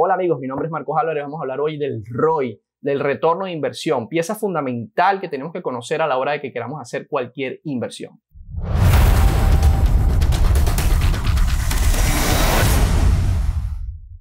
Hola amigos, mi nombre es Marcos Álvarez, vamos a hablar hoy del ROI, del retorno de inversión, pieza fundamental que tenemos que conocer a la hora de que queramos hacer cualquier inversión.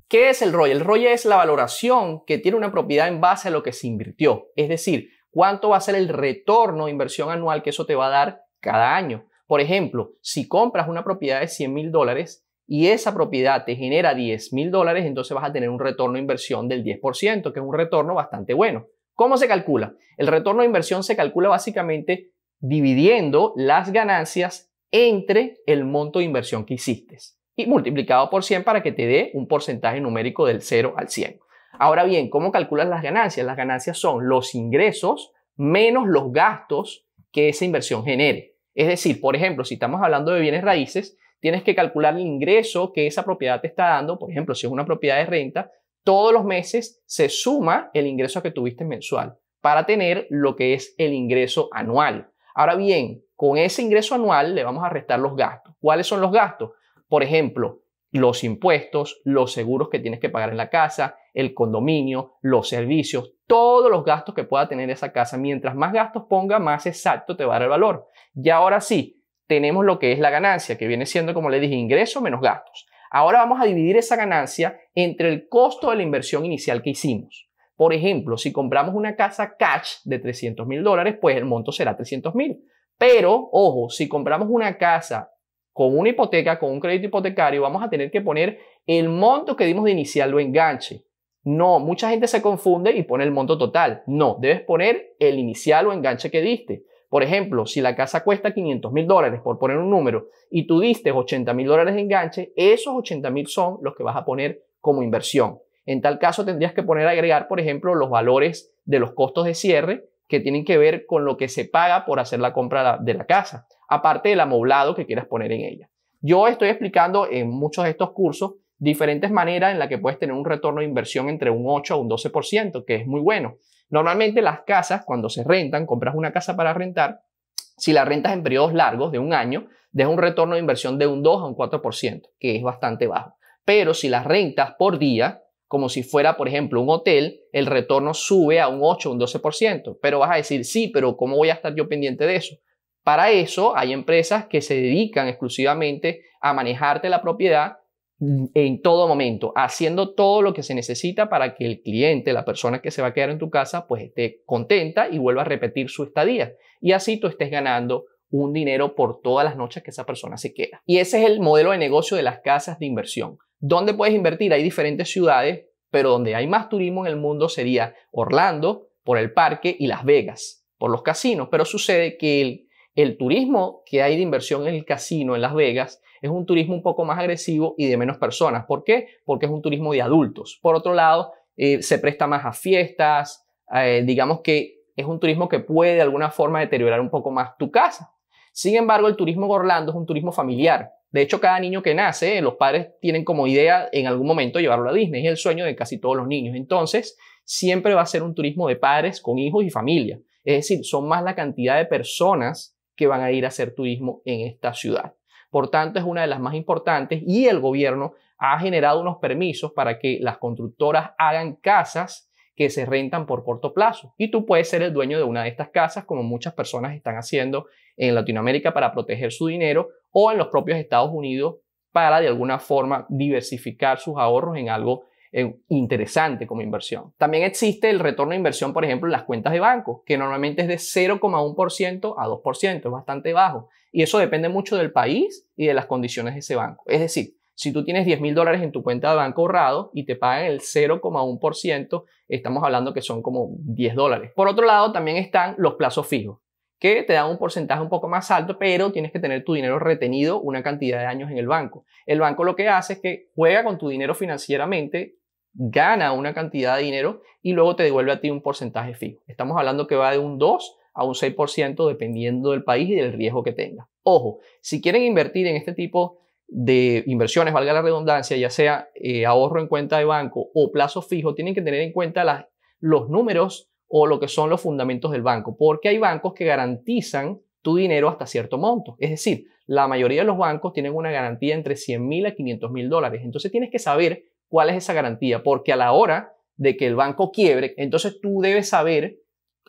¿Qué es el ROI? El ROI es la valoración que tiene una propiedad en base a lo que se invirtió, es decir, cuánto va a ser el retorno de inversión anual que eso te va a dar cada año. Por ejemplo, si compras una propiedad de 100 mil dólares, y esa propiedad te genera 10 mil dólares, entonces vas a tener un retorno de inversión del 10%, que es un retorno bastante bueno. ¿Cómo se calcula? El retorno de inversión se calcula básicamente dividiendo las ganancias entre el monto de inversión que hiciste y multiplicado por 100 para que te dé un porcentaje numérico del 0 al 100. Ahora bien, ¿cómo calculas las ganancias? Las ganancias son los ingresos menos los gastos que esa inversión genere. Es decir, por ejemplo, si estamos hablando de bienes raíces, tienes que calcular el ingreso que esa propiedad te está dando. Por ejemplo, si es una propiedad de renta, todos los meses se suma el ingreso que tuviste mensual para tener lo que es el ingreso anual. Ahora bien, con ese ingreso anual le vamos a restar los gastos. ¿Cuáles son los gastos? Por ejemplo, los impuestos, los seguros que tienes que pagar en la casa, el condominio, los servicios, todos los gastos que pueda tener esa casa. Mientras más gastos ponga, más exacto te va a dar el valor. Y ahora sí, tenemos lo que es la ganancia, que viene siendo, como le dije, ingreso menos gastos. Ahora vamos a dividir esa ganancia entre el costo de la inversión inicial que hicimos. Por ejemplo, si compramos una casa cash de 300 mil dólares, pues el monto será 300 mil. Pero, ojo, si compramos una casa con una hipoteca, con un crédito hipotecario, vamos a tener que poner el monto que dimos de inicial o enganche. No, mucha gente se confunde y pone el monto total. No, debes poner el inicial o enganche que diste. Por ejemplo, si la casa cuesta 500 mil dólares, por poner un número, y tú diste 80 mil dólares de enganche, esos 80 mil son los que vas a poner como inversión. En tal caso, tendrías que poner a agregar, por ejemplo, los valores de los costos de cierre que tienen que ver con lo que se paga por hacer la compra de la casa, aparte del amoblado que quieras poner en ella. Yo estoy explicando en muchos de estos cursos diferentes maneras en las que puedes tener un retorno de inversión entre un 8 a un 12%, que es muy bueno. Normalmente las casas, cuando se rentan, compras una casa para rentar, si la rentas en periodos largos de un año, deja un retorno de inversión de un 2 a un 4%, que es bastante bajo. Pero si las rentas por día, como si fuera, por ejemplo, un hotel, el retorno sube a un 8 o un 12%. Pero vas a decir, sí, pero ¿cómo voy a estar yo pendiente de eso? Para eso hay empresas que se dedican exclusivamente a manejarte la propiedad Mm, en todo momento, haciendo todo lo que se necesita para que el cliente, la persona que se va a quedar en tu casa, pues esté contenta y vuelva a repetir su estadía. Y así tú estés ganando un dinero por todas las noches que esa persona se queda. Y ese es el modelo de negocio de las casas de inversión. ¿Dónde puedes invertir? Hay diferentes ciudades, pero donde hay más turismo en el mundo sería Orlando, por el parque y Las Vegas, por los casinos. Pero sucede que el el turismo que hay de inversión en el casino en Las Vegas es un turismo un poco más agresivo y de menos personas. ¿Por qué? Porque es un turismo de adultos. Por otro lado, eh, se presta más a fiestas, eh, digamos que es un turismo que puede de alguna forma deteriorar un poco más tu casa. Sin embargo, el turismo de Orlando es un turismo familiar. De hecho, cada niño que nace, eh, los padres tienen como idea en algún momento llevarlo a Disney. Es el sueño de casi todos los niños. Entonces, siempre va a ser un turismo de padres con hijos y familia. Es decir, son más la cantidad de personas que van a ir a hacer turismo en esta ciudad. Por tanto, es una de las más importantes y el gobierno ha generado unos permisos para que las constructoras hagan casas que se rentan por corto plazo. Y tú puedes ser el dueño de una de estas casas, como muchas personas están haciendo en Latinoamérica para proteger su dinero o en los propios Estados Unidos para de alguna forma diversificar sus ahorros en algo eh, interesante como inversión. También existe el retorno de inversión, por ejemplo, en las cuentas de banco, que normalmente es de 0,1% a 2%, es bastante bajo. Y eso depende mucho del país y de las condiciones de ese banco. Es decir, si tú tienes 10 mil dólares en tu cuenta de banco ahorrado y te pagan el 0,1%, estamos hablando que son como 10 dólares. Por otro lado, también están los plazos fijos que te da un porcentaje un poco más alto, pero tienes que tener tu dinero retenido una cantidad de años en el banco. El banco lo que hace es que juega con tu dinero financieramente, gana una cantidad de dinero y luego te devuelve a ti un porcentaje fijo. Estamos hablando que va de un 2 a un 6% dependiendo del país y del riesgo que tenga. Ojo, si quieren invertir en este tipo de inversiones, valga la redundancia, ya sea eh, ahorro en cuenta de banco o plazo fijo, tienen que tener en cuenta los números o lo que son los fundamentos del banco, porque hay bancos que garantizan tu dinero hasta cierto monto. Es decir, la mayoría de los bancos tienen una garantía entre 100 mil a 500 mil dólares. Entonces tienes que saber cuál es esa garantía, porque a la hora de que el banco quiebre, entonces tú debes saber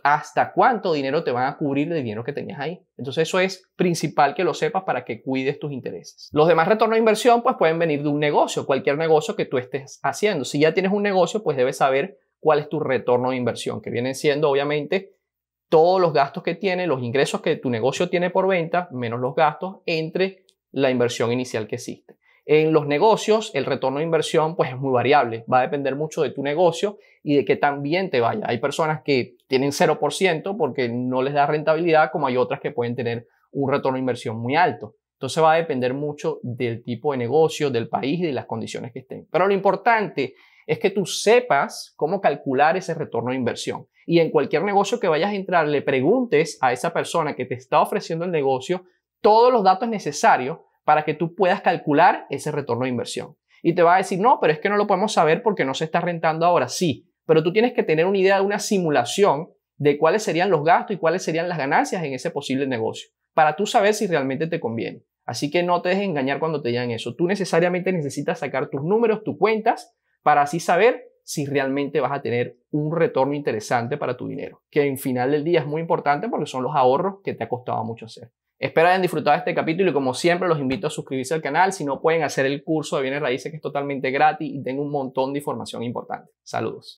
hasta cuánto dinero te van a cubrir el dinero que tenías ahí. Entonces eso es principal que lo sepas para que cuides tus intereses. Los demás retornos de inversión pues pueden venir de un negocio, cualquier negocio que tú estés haciendo. Si ya tienes un negocio pues debes saber cuál es tu retorno de inversión, que vienen siendo obviamente todos los gastos que tiene, los ingresos que tu negocio tiene por venta, menos los gastos entre la inversión inicial que existe. En los negocios, el retorno de inversión pues es muy variable, va a depender mucho de tu negocio y de qué tan bien te vaya. Hay personas que tienen 0% porque no les da rentabilidad, como hay otras que pueden tener un retorno de inversión muy alto. Entonces va a depender mucho del tipo de negocio, del país y de las condiciones que estén. Pero lo importante es que tú sepas cómo calcular ese retorno de inversión. Y en cualquier negocio que vayas a entrar, le preguntes a esa persona que te está ofreciendo el negocio todos los datos necesarios para que tú puedas calcular ese retorno de inversión. Y te va a decir, no, pero es que no lo podemos saber porque no se está rentando ahora. Sí, pero tú tienes que tener una idea de una simulación de cuáles serían los gastos y cuáles serían las ganancias en ese posible negocio, para tú saber si realmente te conviene. Así que no te dejes engañar cuando te digan eso. Tú necesariamente necesitas sacar tus números, tus cuentas para así saber si realmente vas a tener un retorno interesante para tu dinero, que en final del día es muy importante porque son los ahorros que te ha costado mucho hacer. Espero hayan disfrutado este capítulo y como siempre los invito a suscribirse al canal si no pueden hacer el curso de bienes raíces que es totalmente gratis y tengo un montón de información importante. Saludos.